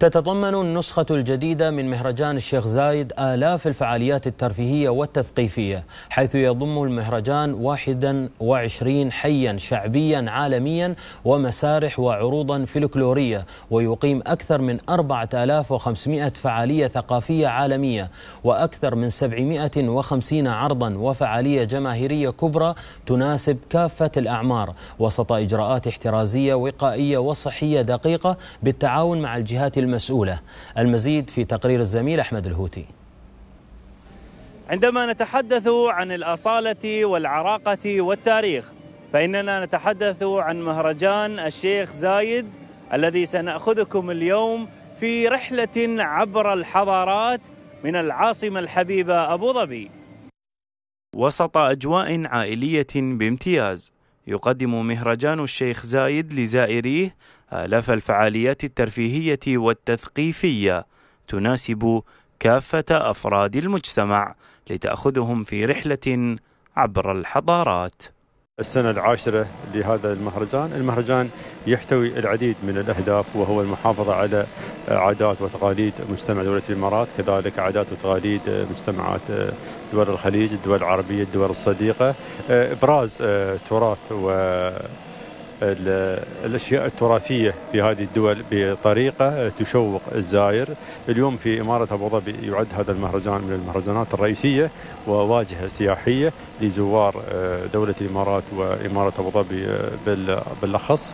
تتضمن النسخة الجديدة من مهرجان الشيخ زايد آلاف الفعاليات الترفيهية والتثقيفية حيث يضم المهرجان 21 حيا شعبيا عالميا ومسارح وعروضا فلكلورية ويقيم أكثر من 4500 فعالية ثقافية عالمية وأكثر من 750 عرضا وفعالية جماهيرية كبرى تناسب كافة الأعمار وسط إجراءات احترازية وقائية وصحية دقيقة بالتعاون مع الجهات المسؤولة المزيد في تقرير الزميل أحمد الهوتي عندما نتحدث عن الأصالة والعراقة والتاريخ فإننا نتحدث عن مهرجان الشيخ زايد الذي سنأخذكم اليوم في رحلة عبر الحضارات من العاصمة الحبيبة أبو ظبي وسط أجواء عائلية بامتياز يقدم مهرجان الشيخ زايد لزائريه آلاف الفعاليات الترفيهية والتثقيفية تناسب كافة أفراد المجتمع لتأخذهم في رحلة عبر الحضارات السنة العاشرة لهذا المهرجان المهرجان يحتوي العديد من الأهداف وهو المحافظة على عادات وتقاليد مجتمع دولة الإمارات كذلك عادات وتقاليد مجتمعات دول الخليج الدول العربية الدول الصديقة إبراز آه، تراث و الاشياء التراثيه في هذه الدول بطريقه تشوق الزائر، اليوم في اماره ابو ظبي يعد هذا المهرجان من المهرجانات الرئيسيه وواجهه سياحيه لزوار آه، دوله الامارات واماره ابو ظبي آه، بالاخص.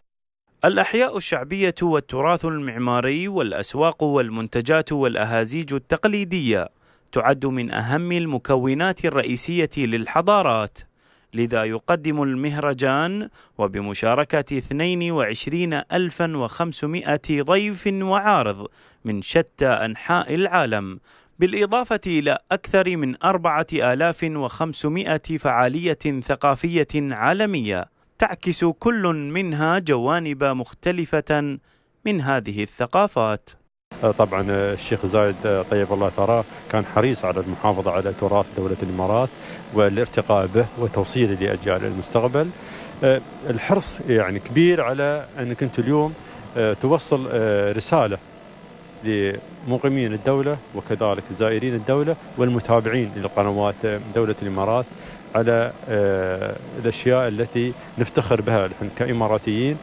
الأحياء الشعبية والتراث المعماري والأسواق والمنتجات والأهازيج التقليدية تعد من أهم المكونات الرئيسية للحضارات لذا يقدم المهرجان وبمشاركة 22500 ضيف وعارض من شتى أنحاء العالم بالإضافة إلى أكثر من 4500 فعالية ثقافية عالمية تعكس كل منها جوانب مختلفة من هذه الثقافات آه، طبعا آه، الشيخ زايد آه، طيب الله ثراه كان حريص على المحافظة على تراث دولة الإمارات والارتقاء به وتوصيله لأجيال المستقبل الحرص يعني كبير على أنك أنت اليوم توصل رسالة لمقيمين الدولة وكذلك زائرين الدولة والمتابعين لقنوات دولة الإمارات على الأشياء التي نفتخر بها نحن كإماراتيين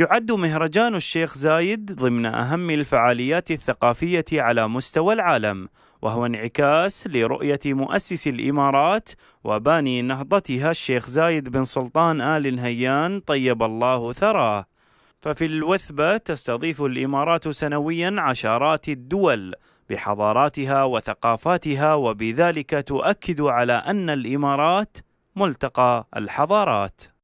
يعد مهرجان الشيخ زايد ضمن أهم الفعاليات الثقافية على مستوى العالم، وهو انعكاس لرؤية مؤسس الإمارات وباني نهضتها الشيخ زايد بن سلطان آل نهيان طيب الله ثراه. ففي الوثبة تستضيف الإمارات سنويا عشرات الدول بحضاراتها وثقافاتها وبذلك تؤكد على أن الإمارات ملتقى الحضارات